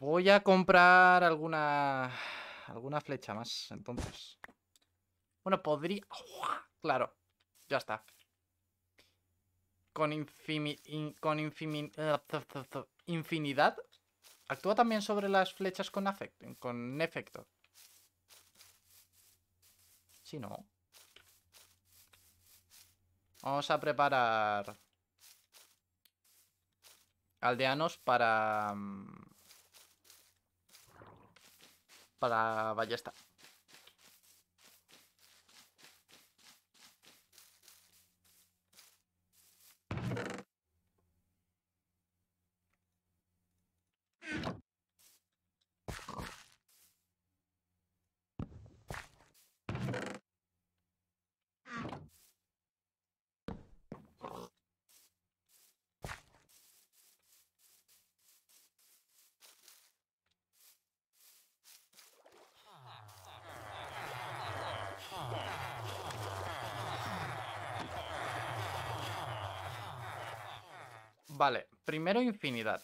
Voy a comprar alguna... Alguna flecha más, entonces. Bueno, podría... Claro, ya está. Con, infimi... con eh, infinidad. ¿Actúa también sobre las flechas con, afect... con efecto? Si sí, no. Vamos a preparar aldeanos para mm, para ballesta. Vale, primero infinidad.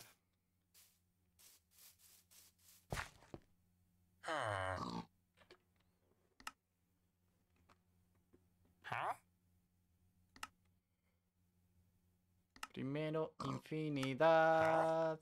Primero infinidad.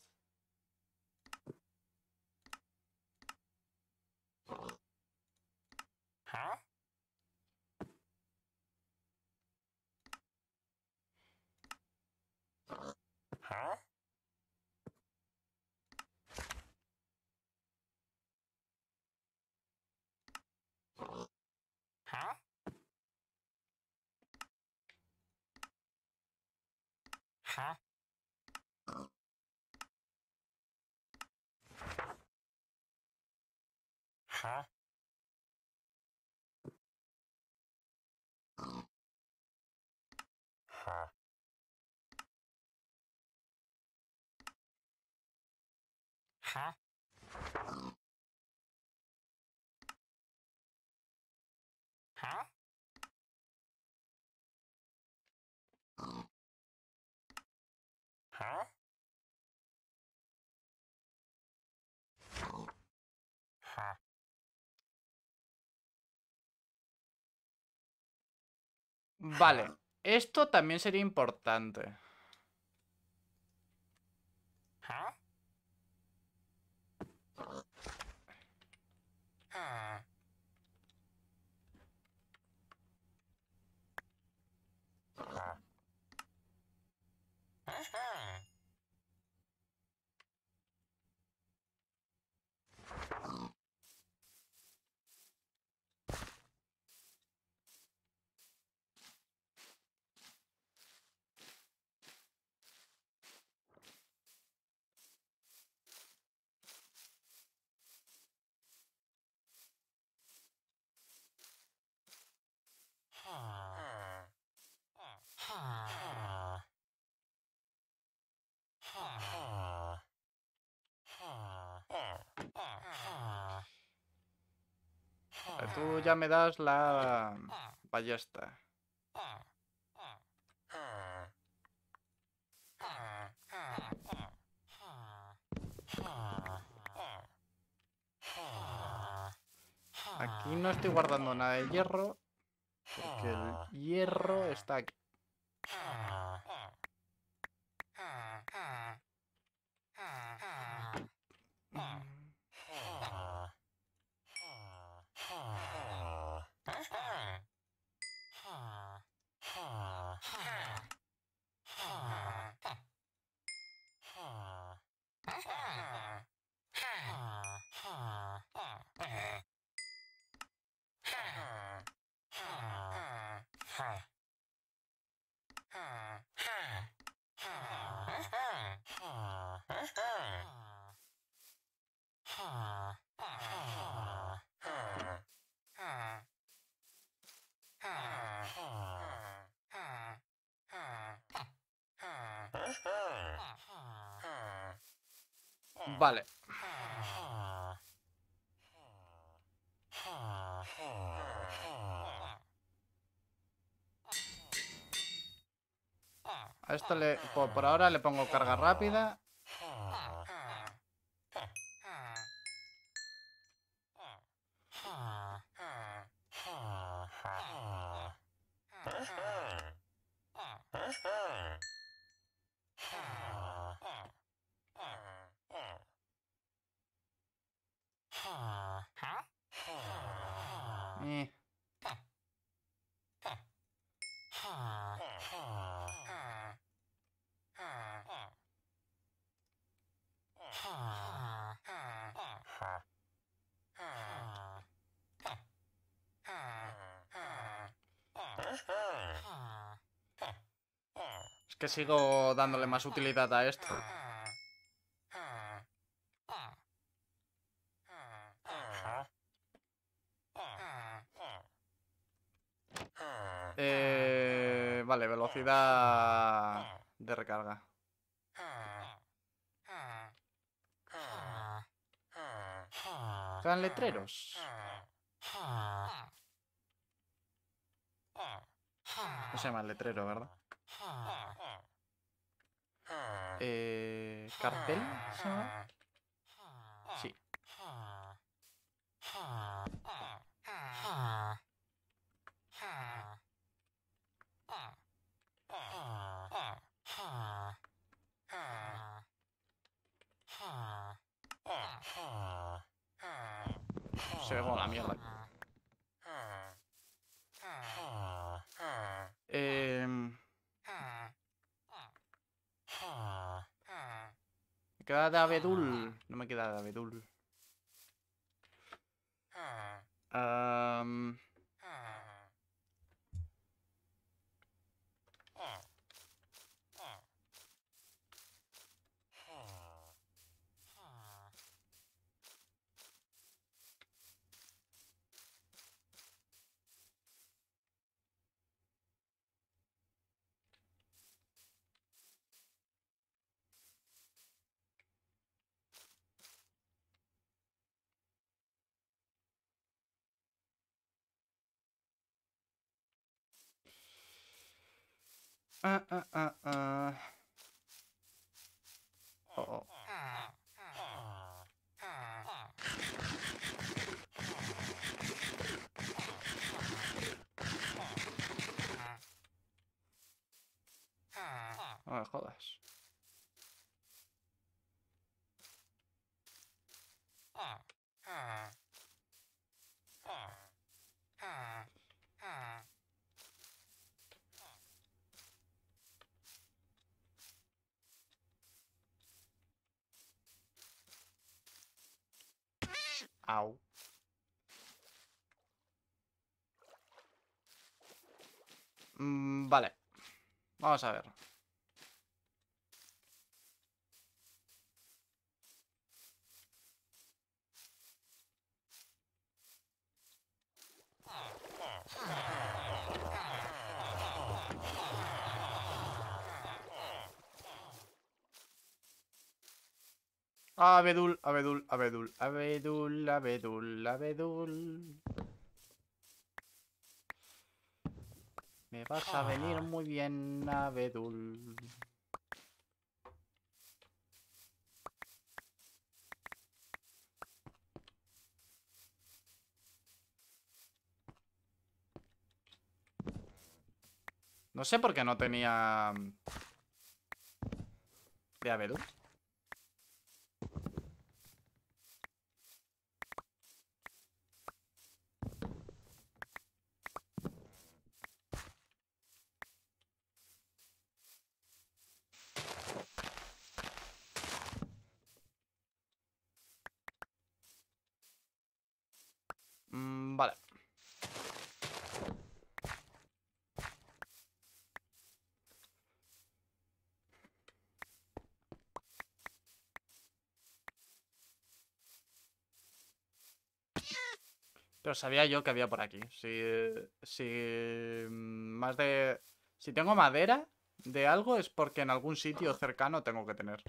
Huh? Huh? Vale, esto también sería importante. Ah. Ah. Tú ya me das la ballesta. Aquí no estoy guardando nada de hierro, porque el hierro está aquí. Vale. esto por ahora le pongo carga rápida que sigo dándole más utilidad a esto. Eh, vale, velocidad de recarga. ¿Están letreros? No se llama letrero, ¿verdad? Eh, ¿Cartel? Sí. Se ve como la mierda. de abedul. Ah. No me queda de abedul. Uh, uh, uh, uh. Oh. اه خلاص Mm, vale. Vamos a ver. Abedul, Abedul, Abedul, Abedul, Abedul, Abedul. Me vas a venir ah. muy bien, Abedul. No sé por qué no tenía... Mm, de Abedul. Pero sabía yo que había por aquí. Si, si más de... Si tengo madera de algo es porque en algún sitio cercano tengo que tener.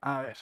A ver.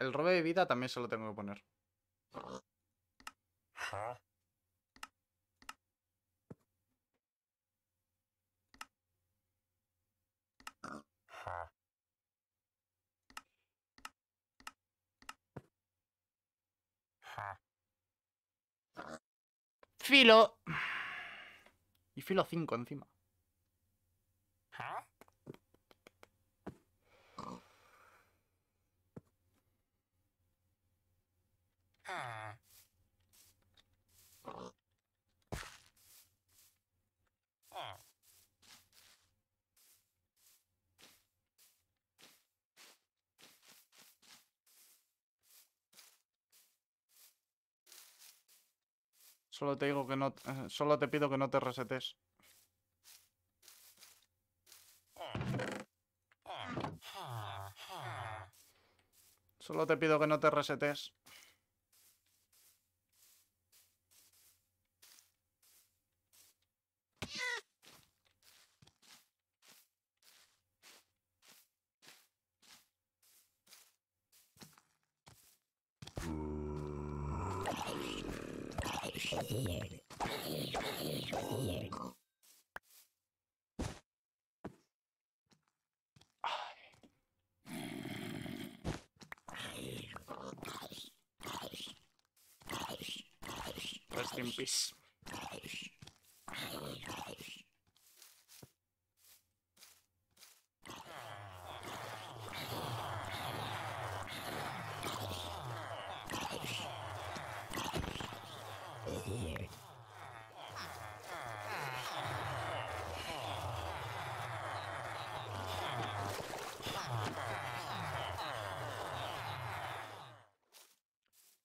El robe de vida también se lo tengo que poner. Filo filo 5 encima. Solo te digo que no... Eh, solo te pido que no te resetes. Solo te pido que no te resetes. Rest in peace.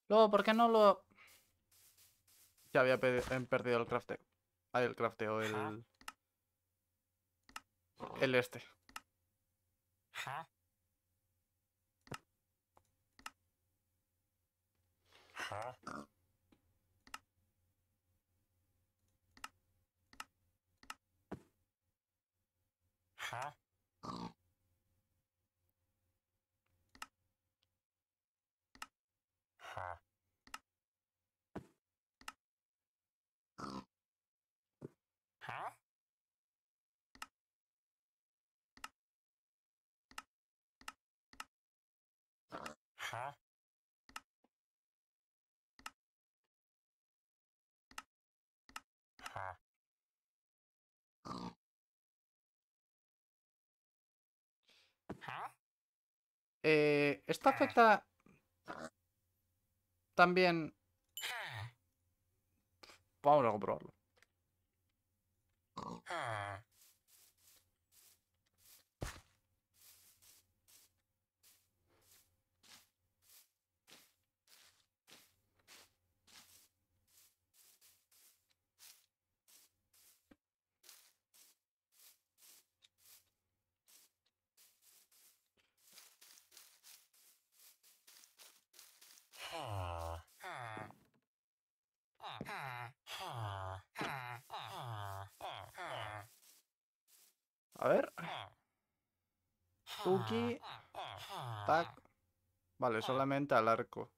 Luego, ¿por qué no lo...? Ya había em, perdido el crafteo. Ahí el crafteo, el... El este. Ajá. Eh, afecta también? Vamos a comprobarlo. 你啊 A ver. Tuki. Tac. Vale, solamente al arco.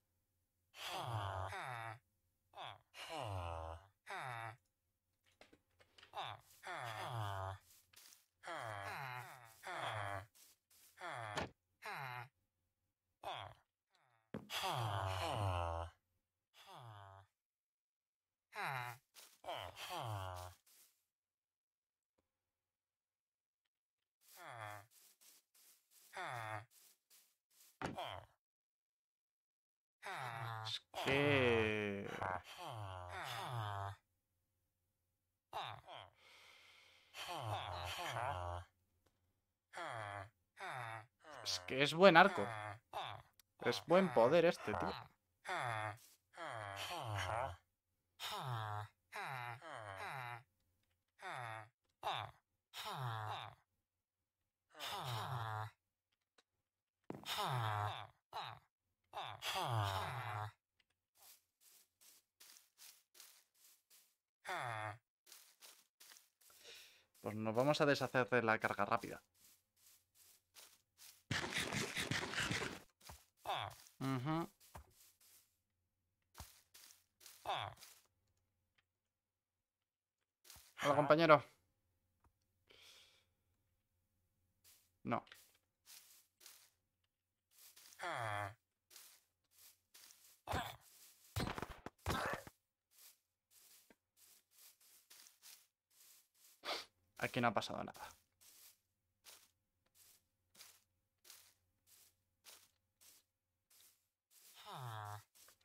Es que es buen arco. Es buen poder este, tío. Pues nos vamos a deshacer de la carga rápida. Hola, compañero. No. Aquí no ha pasado nada.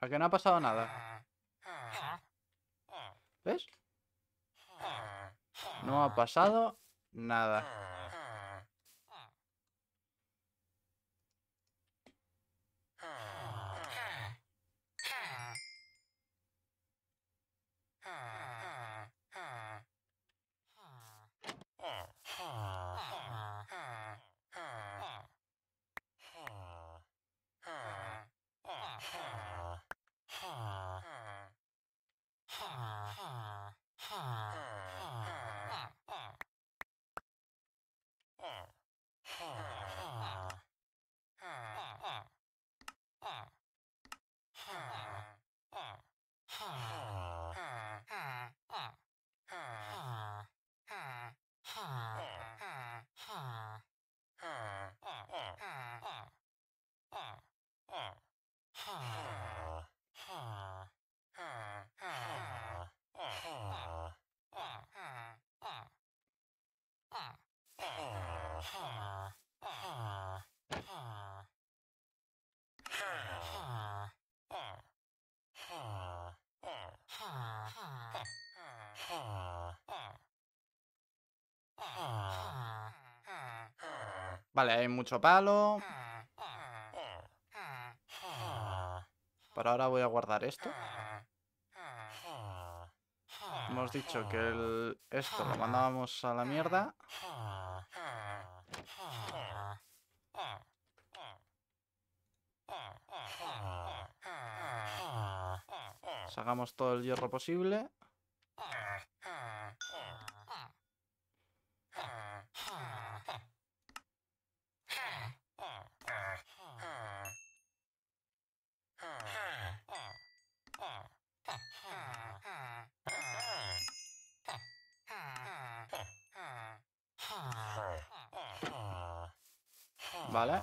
que no ha pasado nada? ¿Ves? No ha pasado nada. Vale, hay mucho palo. Por ahora voy a guardar esto. Hemos dicho que esto lo mandábamos a la mierda. Sacamos todo el hierro posible. ¿Vale?